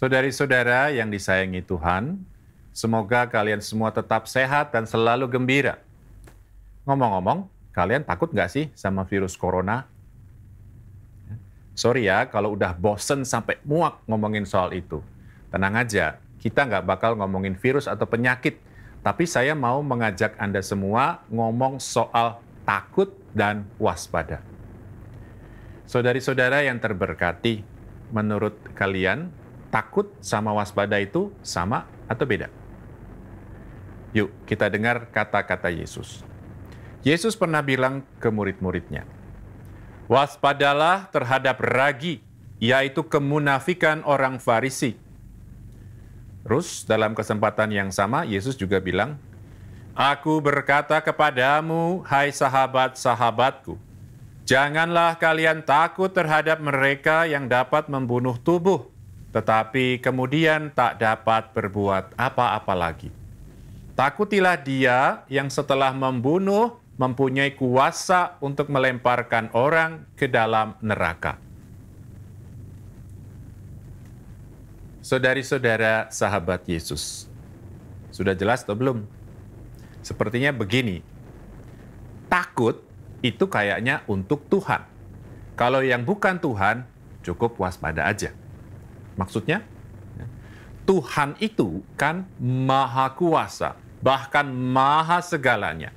Saudari-saudara yang disayangi Tuhan, semoga kalian semua tetap sehat dan selalu gembira. Ngomong-ngomong, kalian takut nggak sih sama virus corona? Sorry ya kalau udah bosen sampai muak ngomongin soal itu. Tenang aja, kita nggak bakal ngomongin virus atau penyakit. Tapi saya mau mengajak Anda semua ngomong soal takut dan waspada. Saudari-saudara yang terberkati, menurut kalian takut sama waspada itu sama atau beda? Yuk, kita dengar kata-kata Yesus. Yesus pernah bilang ke murid-muridnya, "Waspadalah terhadap ragi, yaitu kemunafikan orang Farisi." Terus, dalam kesempatan yang sama, Yesus juga bilang, "Aku berkata kepadamu, hai sahabat-sahabatku, janganlah kalian takut terhadap mereka yang dapat membunuh tubuh, tetapi kemudian tak dapat berbuat apa-apa lagi. Takutilah dia yang setelah membunuh mempunyai kuasa untuk melemparkan orang ke dalam neraka. Saudari-saudara sahabat Yesus, sudah jelas atau belum? Sepertinya begini, takut itu kayaknya untuk Tuhan. Kalau yang bukan Tuhan, cukup waspada aja. Maksudnya, Tuhan itu kan maha kuasa, bahkan maha segalanya.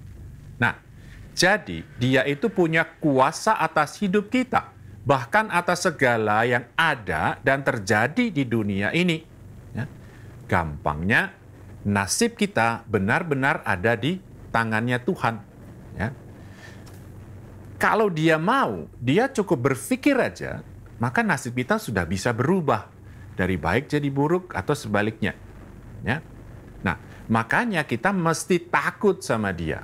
Nah, jadi dia itu punya kuasa atas hidup kita, bahkan atas segala yang ada dan terjadi di dunia ini. Ya, gampangnya, nasib kita benar-benar ada di tangannya Tuhan. Ya. Kalau dia mau, dia cukup berpikir aja, maka nasib kita sudah bisa berubah dari baik jadi buruk atau sebaliknya. Ya. Nah, makanya kita mesti takut sama dia.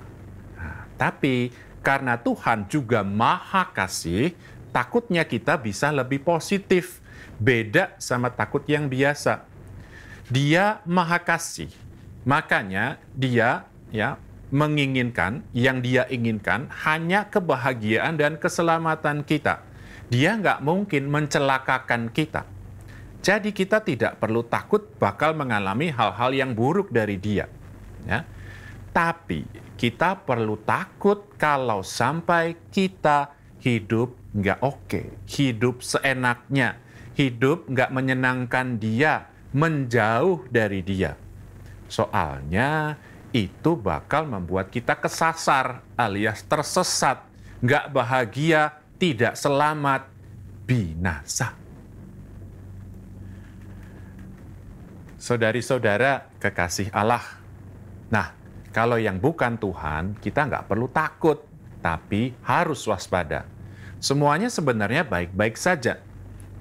Nah, tapi karena Tuhan juga maha kasih, takutnya kita bisa lebih positif. Beda sama takut yang biasa. Dia maha kasih. Makanya dia ya menginginkan yang dia inginkan hanya kebahagiaan dan keselamatan kita. Dia nggak mungkin mencelakakan kita. Jadi kita tidak perlu takut bakal mengalami hal-hal yang buruk dari dia. Ya. Tapi kita perlu takut kalau sampai kita hidup nggak oke, hidup seenaknya, hidup nggak menyenangkan dia, menjauh dari dia. Soalnya itu bakal membuat kita kesasar alias tersesat, nggak bahagia, tidak selamat, binasa. saudari-saudara kekasih Allah. Nah, kalau yang bukan Tuhan, kita nggak perlu takut, tapi harus waspada. Semuanya sebenarnya baik-baik saja,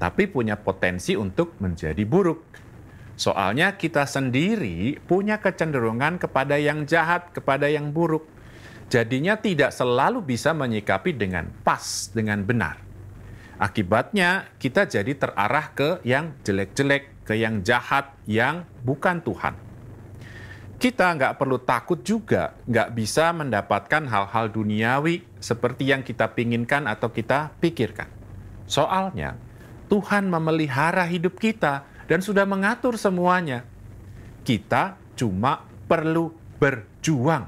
tapi punya potensi untuk menjadi buruk. Soalnya kita sendiri punya kecenderungan kepada yang jahat, kepada yang buruk. Jadinya tidak selalu bisa menyikapi dengan pas, dengan benar. Akibatnya kita jadi terarah ke yang jelek-jelek, ke yang jahat yang bukan Tuhan. Kita nggak perlu takut juga nggak bisa mendapatkan hal-hal duniawi seperti yang kita pinginkan atau kita pikirkan. Soalnya, Tuhan memelihara hidup kita dan sudah mengatur semuanya. Kita cuma perlu berjuang,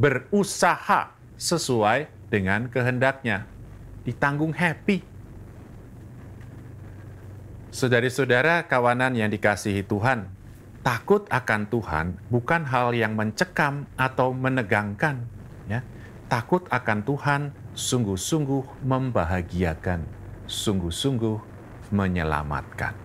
berusaha sesuai dengan kehendaknya. Ditanggung happy Saudari-saudara kawanan yang dikasihi Tuhan, takut akan Tuhan bukan hal yang mencekam atau menegangkan. Ya. Takut akan Tuhan sungguh-sungguh membahagiakan, sungguh-sungguh menyelamatkan.